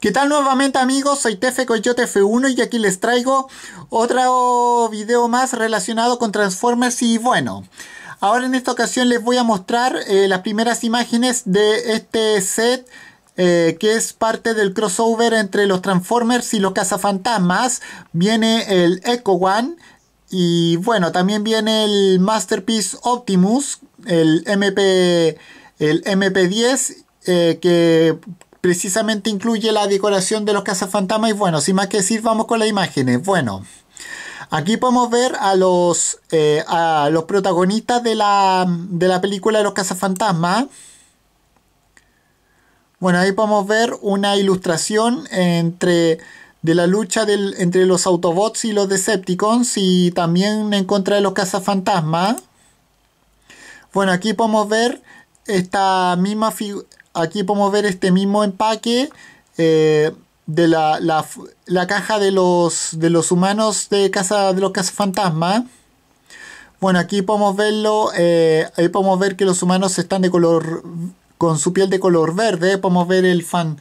¿Qué tal nuevamente amigos? Soy Tefe Coyote F1 y aquí les traigo otro video más relacionado con Transformers y bueno, ahora en esta ocasión les voy a mostrar eh, las primeras imágenes de este set eh, que es parte del crossover entre los Transformers y los cazafantasmas. Viene el Echo One y bueno, también viene el Masterpiece Optimus, el MP... El MP10 eh, que precisamente incluye la decoración de los cazafantasmas y bueno, sin más que decir, vamos con las imágenes. Bueno, aquí podemos ver a los, eh, a los protagonistas de la, película de los cazafantasmas. Bueno, ahí podemos ver una ilustración entre de la lucha entre los Autobots y los Decepticons y también en contra de los cazafantasmas. Bueno, aquí podemos ver esta misma aquí podemos ver este mismo empaque eh, de la, caja de los, humanos de casa de los cazafantasmas. Bueno, aquí podemos verlo, eh, ahí podemos ver que los humanos están de color, con su piel de color verde, podemos ver el fan,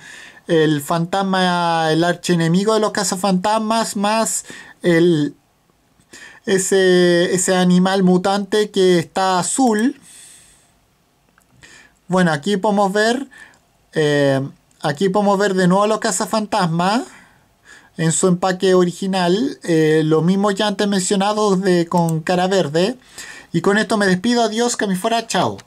el fantasma, el archienemigo de los cazafantasmas, más ese, ese animal mutante que está azul, bueno, aquí podemos ver. Eh, aquí podemos ver de nuevo los cazafantasmas. En su empaque original. Eh, lo mismo ya antes mencionado de, con cara verde. Y con esto me despido. Adiós, que me fuera. Chao.